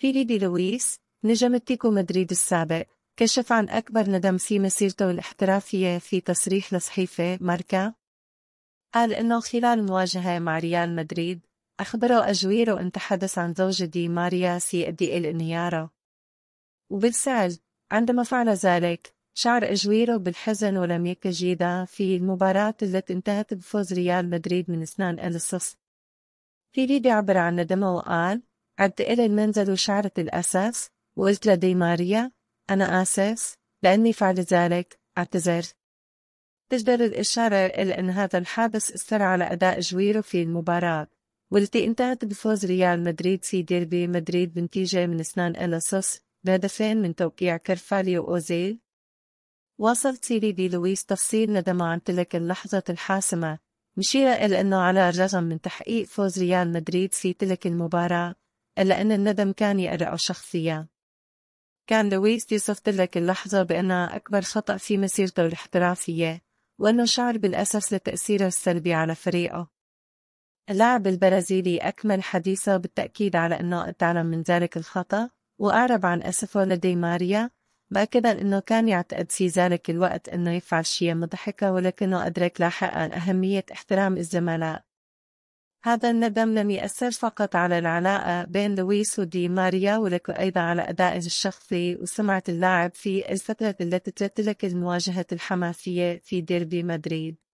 فيليبي لويس نجم التيكو مدريد السابق كشف عن أكبر ندم في مسيرته الاحترافية في تصريح لصحيفة ماركا قال إنه خلال مواجهة مع ريال مدريد أخبره أجويرو أن تحدث عن زوجة دي ماريا سيؤدي إلى انهياره وبالفعل عندما فعل ذلك شعر أجويرو بالحزن ولم جيدا في المباراة التي انتهت بفوز ريال مدريد من 2 ألسس في فيليدي عبر عن ندمه وقال إلي المنزل وشعرت الأساس وقلت لدي ماريا أنا آسف لأني فعلت ذلك اعتذر تجدر الإشارة إلى أن هذا الحادث أثر على أداء جويرو في المباراة والتي انتهت بفوز ريال مدريد في ديربي مدريد بنتيجة من اثنان إلى بهدفين من توقيع كرفاليو أوزيل واصل سيري دي لويس تفصيل ندمه عن تلك اللحظة الحاسمة مشيرة إلى أنه على الرغم من تحقيق فوز ريال مدريد في تلك المباراة لأن الندم كان يقرأ شخصيا كان لويس يصف لك اللحظة بأنها أكبر خطأ في مسيرته الاحترافية وأنه شعر بالأسف لتأثيره السلبي على فريقه اللاعب البرازيلي أكمل حديثه بالتأكيد على أنه اتعلم من ذلك الخطأ وأعرب عن أسفه لدي ماريا مأكدا أنه كان يعتقد في ذلك الوقت أنه يفعل شيء مضحكة ولكنه أدرك لاحقا أهمية احترام الزملاء هذا الندم لم يأثر فقط على العلاقة بين لويس ودي ماريا ولكن أيضا على أدائه الشخصي وسمعة اللاعب في الفترة التي تترك المواجهة الحماسية في ديربي مدريد